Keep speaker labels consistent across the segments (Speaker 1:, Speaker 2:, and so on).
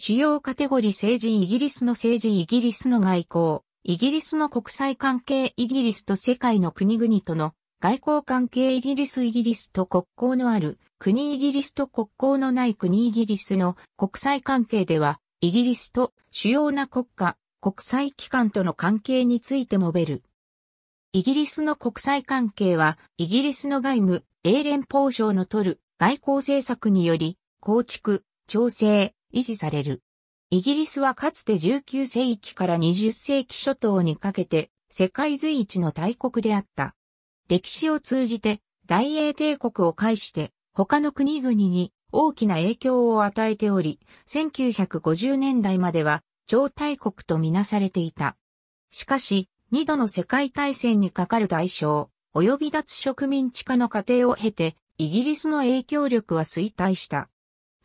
Speaker 1: 主要カテゴリー政治イギリスの政治イギリスの外交、イギリスの国際関係イギリスと世界の国々との外交関係イギリスイギリスと国交のある国イギリスと国交のない国イギリスの国際関係ではイギリスと主要な国家、国際機関との関係について述べる。イギリスの国際関係はイギリスの外務、英連邦省の取る外交政策により構築、調整、維持される。イギリスはかつて19世紀から20世紀初頭にかけて世界随一の大国であった。歴史を通じて大英帝国を介して他の国々に大きな影響を与えており、1950年代までは超大国とみなされていた。しかし、二度の世界大戦にかかる代償、及び脱植民地化の過程を経て、イギリスの影響力は衰退した。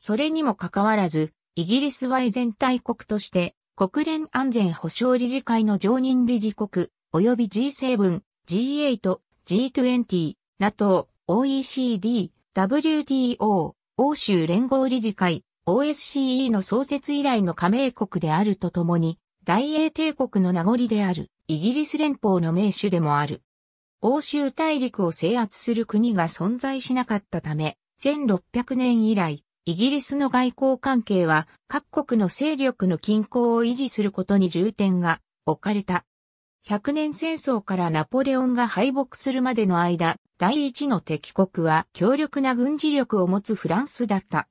Speaker 1: それにもかかわらず、イギリスは依然大国として、国連安全保障理事会の常任理事国、及び G7、G8、G20、NATO、OECD、WTO、欧州連合理事会、OSCE の創設以来の加盟国であるとともに、大英帝国の名残である、イギリス連邦の名手でもある。欧州大陸を制圧する国が存在しなかったため、1600年以来、イギリスの外交関係は各国の勢力の均衡を維持することに重点が置かれた。百年戦争からナポレオンが敗北するまでの間、第一の敵国は強力な軍事力を持つフランスだった。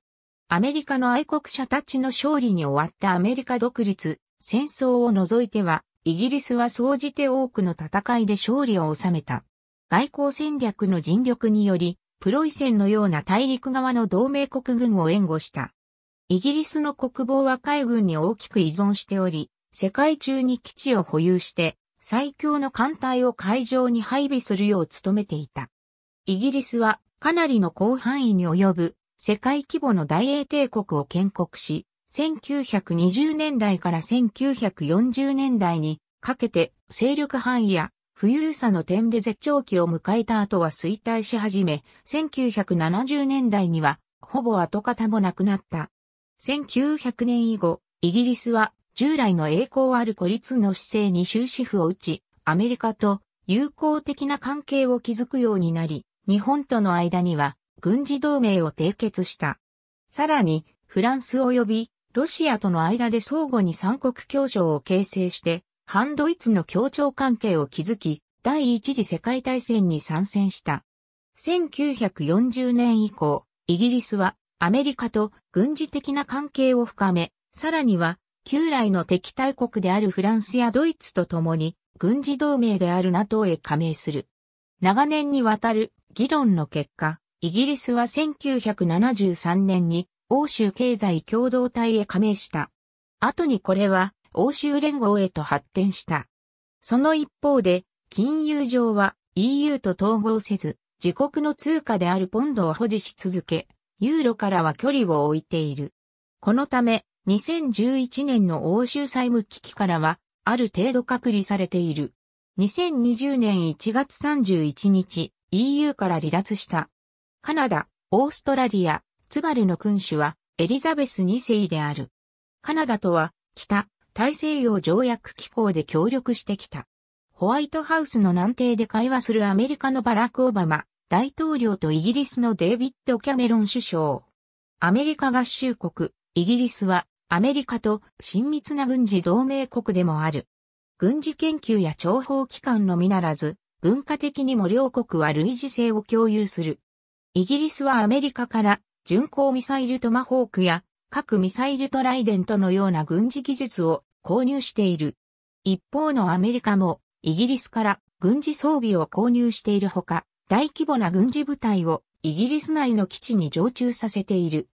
Speaker 1: アメリカの愛国者たちの勝利に終わったアメリカ独立、戦争を除いては、イギリスは総じて多くの戦いで勝利を収めた。外交戦略の尽力により、プロイセンのような大陸側の同盟国軍を援護した。イギリスの国防は海軍に大きく依存しており、世界中に基地を保有して、最強の艦隊を海上に配備するよう努めていた。イギリスはかなりの広範囲に及ぶ世界規模の大英帝国を建国し、1920年代から1940年代にかけて勢力範囲や富裕差の点で絶頂期を迎えた後は衰退し始め、1970年代には、ほぼ跡形もなくなった。1900年以後、イギリスは従来の栄光ある孤立の姿勢に終止符を打ち、アメリカと友好的な関係を築くようになり、日本との間には軍事同盟を締結した。さらに、フランス及びロシアとの間で相互に三国協商を形成して、反ドイツの協調関係を築き、第一次世界大戦に参戦した。1940年以降、イギリスはアメリカと軍事的な関係を深め、さらには旧来の敵対国であるフランスやドイツと共に軍事同盟である NATO へ加盟する。長年にわたる議論の結果、イギリスは1973年に欧州経済共同体へ加盟した。後にこれは欧州連合へと発展した。その一方で、金融上は EU と統合せず、自国の通貨であるポンドを保持し続け、ユーロからは距離を置いている。このため、2011年の欧州債務危機からは、ある程度隔離されている。2020年1月31日、EU から離脱した。カナダ、オーストラリア、ツバルの君主は、エリザベス2世である。カナダとは、北、大西洋条約機構で協力してきた。ホワイトハウスの南庭で会話するアメリカのバラク・オバマ大統領とイギリスのデイビッド・キャメロン首相。アメリカ合衆国、イギリスはアメリカと親密な軍事同盟国でもある。軍事研究や諜報機関のみならず、文化的にも両国は類似性を共有する。イギリスはアメリカから巡航ミサイルトマホークや各ミサイルトライデントのような軍事技術を購入している。一方のアメリカもイギリスから軍事装備を購入しているほか、大規模な軍事部隊をイギリス内の基地に常駐させている。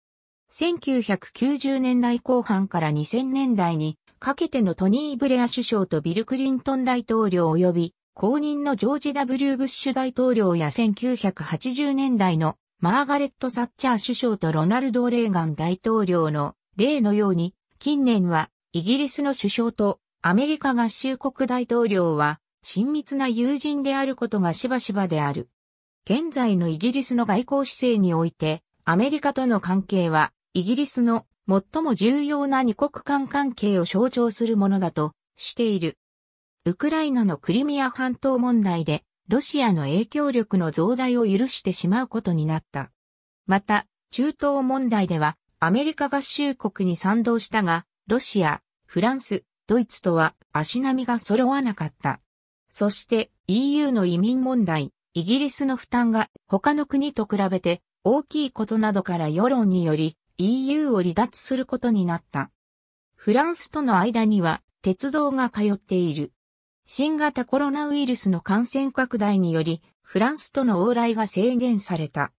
Speaker 1: 1990年代後半から2000年代にかけてのトニー・ブレア首相とビル・クリントン大統領及び後任のジョージ・ W・ ブッシュ大統領や1980年代のマーガレット・サッチャー首相とロナルド・レーガン大統領の例のように、近年はイギリスの首相とアメリカ合衆国大統領は親密な友人であることがしばしばである。現在のイギリスの外交姿勢において、アメリカとの関係はイギリスの最も重要な二国間関係を象徴するものだとしている。ウクライナのクリミア半島問題でロシアの影響力の増大を許してしまうことになった。また、中東問題では、アメリカ合衆国に賛同したが、ロシア、フランス、ドイツとは足並みが揃わなかった。そして EU の移民問題、イギリスの負担が他の国と比べて大きいことなどから世論により EU を離脱することになった。フランスとの間には鉄道が通っている。新型コロナウイルスの感染拡大により、フランスとの往来が制限された。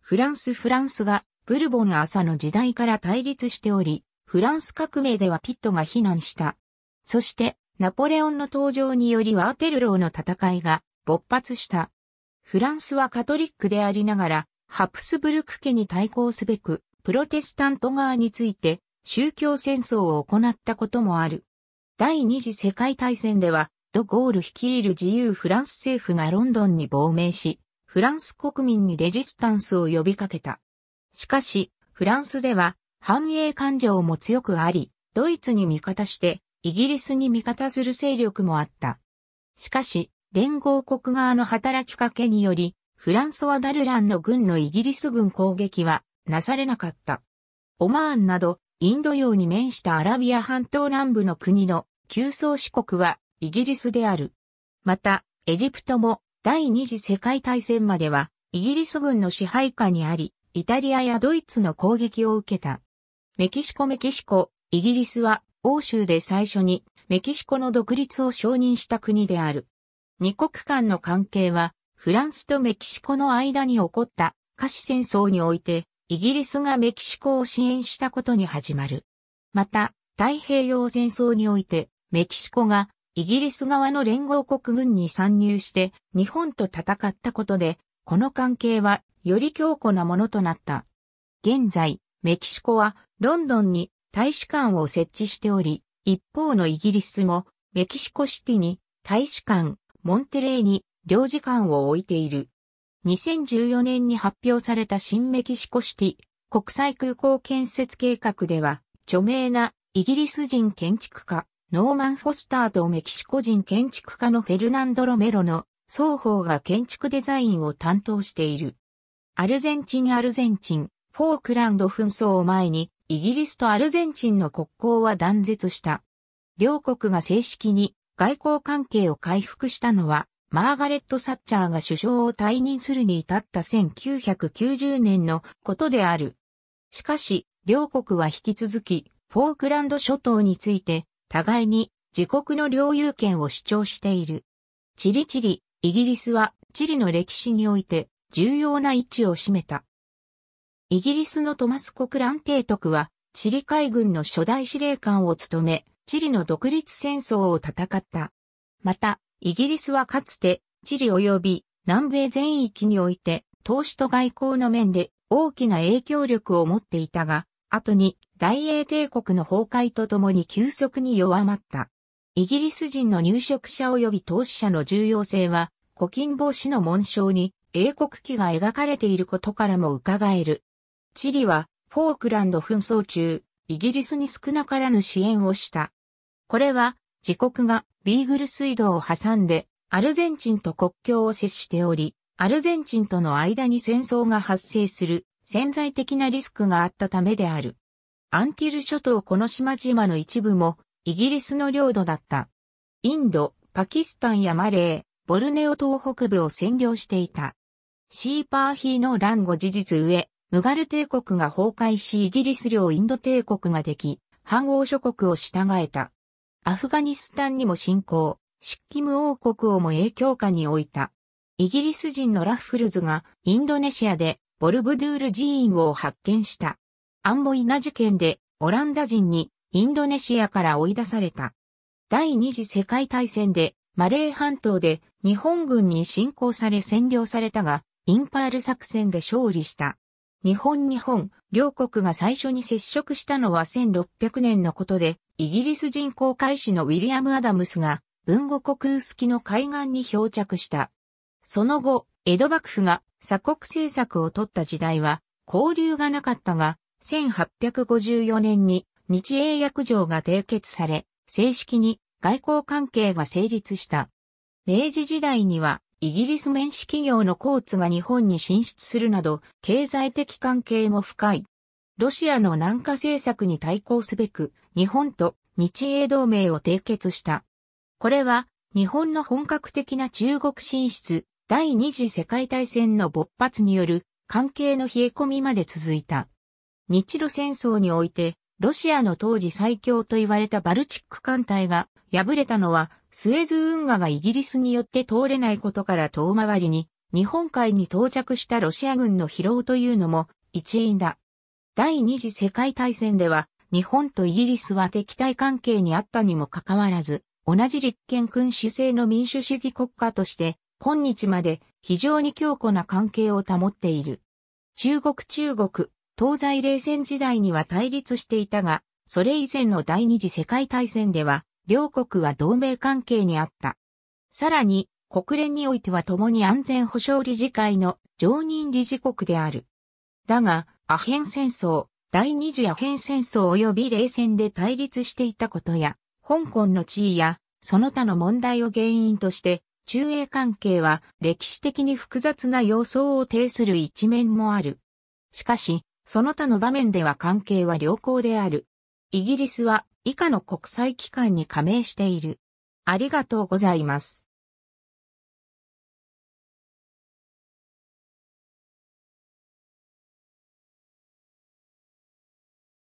Speaker 1: フランスフランスがブルボン朝の時代から対立しており、フランス革命ではピットが非難した。そして、ナポレオンの登場によりワーテルローの戦いが勃発した。フランスはカトリックでありながら、ハプスブルク家に対抗すべく、プロテスタント側について宗教戦争を行ったこともある。第二次世界大戦ではド・ゴール率いる自由フランス政府がロンドンに亡命し、フランス国民にレジスタンスを呼びかけた。しかし、フランスでは繁栄感情も強くあり、ドイツに味方して、イギリスに味方する勢力もあった。しかし、連合国側の働きかけにより、フランソワ・ダルランの軍のイギリス軍攻撃はなされなかった。オマーンなど、インド洋に面したアラビア半島南部の国の旧宗主国はイギリスである。また、エジプトも第二次世界大戦まではイギリス軍の支配下にあり、イタリアやドイツの攻撃を受けた。メキシコメキシコ、イギリスは欧州で最初にメキシコの独立を承認した国である。二国間の関係はフランスとメキシコの間に起こった歌詞戦争においてイギリスがメキシコを支援したことに始まる。また太平洋戦争においてメキシコがイギリス側の連合国軍に参入して日本と戦ったことで、この関係はより強固なものとなった。現在、メキシコはロンドンに大使館を設置しており、一方のイギリスもメキシコシティに大使館、モンテレーに領事館を置いている。2014年に発表された新メキシコシティ国際空港建設計画では著名なイギリス人建築家ノーマン・フォスターとメキシコ人建築家のフェルナンド・ロメロの双方が建築デザインを担当している。アルゼンチン・アルゼンチン、フォークランド紛争を前に、イギリスとアルゼンチンの国交は断絶した。両国が正式に外交関係を回復したのは、マーガレット・サッチャーが首相を退任するに至った1990年のことである。しかし、両国は引き続き、フォークランド諸島について互いに自国の領有権を主張している。チリチリ、イギリスはチリの歴史において重要な位置を占めた。イギリスのトマス・コクラン提督は、チリ海軍の初代司令官を務め、チリの独立戦争を戦った。また、イギリスはかつて、チリ及び南米全域において、投資と外交の面で大きな影響力を持っていたが、後に大英帝国の崩壊とともに急速に弱まった。イギリス人の入植者及び投資者の重要性は、古今防止の紋章に英国旗が描かれていることからも伺える。チリは、フォークランド紛争中、イギリスに少なからぬ支援をした。これは、自国がビーグル水道を挟んで、アルゼンチンと国境を接しており、アルゼンチンとの間に戦争が発生する潜在的なリスクがあったためである。アンティル諸島この島々の一部もイギリスの領土だった。インド、パキスタンやマレー、ボルネオ島北部を占領していた。シーパーヒーの乱後事実上、ムガル帝国が崩壊しイギリス領インド帝国ができ、反欧諸国を従えた。アフガニスタンにも侵攻、シッキム王国をも影響下に置いた。イギリス人のラッフルズがインドネシアでボルブドゥール寺院を発見した。アンボイナ事件でオランダ人にインドネシアから追い出された。第二次世界大戦でマレー半島で日本軍に侵攻され占領されたが、インパール作戦で勝利した。日本日本、両国が最初に接触したのは1600年のことで、イギリス人航海士のウィリアム・アダムスが、文後国薄きの海岸に漂着した。その後、江戸幕府が鎖国政策を取った時代は、交流がなかったが、1854年に日英約定が締結され、正式に外交関係が成立した。明治時代にはイギリス面子企業のコーツが日本に進出するなど経済的関係も深い。ロシアの南下政策に対抗すべく日本と日英同盟を締結した。これは日本の本格的な中国進出、第二次世界大戦の勃発による関係の冷え込みまで続いた。日露戦争において、ロシアの当時最強と言われたバルチック艦隊が敗れたのは、スエズ運河がイギリスによって通れないことから遠回りに、日本海に到着したロシア軍の疲労というのも一因だ。第二次世界大戦では、日本とイギリスは敵対関係にあったにもかかわらず、同じ立憲君主制の民主主義国家として、今日まで非常に強固な関係を保っている。中国中国、東西冷戦時代には対立していたが、それ以前の第二次世界大戦では、両国は同盟関係にあった。さらに、国連においては共に安全保障理事会の常任理事国である。だが、アヘン戦争、第二次アヘン戦争及び冷戦で対立していたことや、香港の地位や、その他の問題を原因として、中英関係は歴史的に複雑な様相を呈する一面もある。しかし、その他の場面では関係は良好である。イギリスは以下の国際機関に加盟している。ありがとうございます。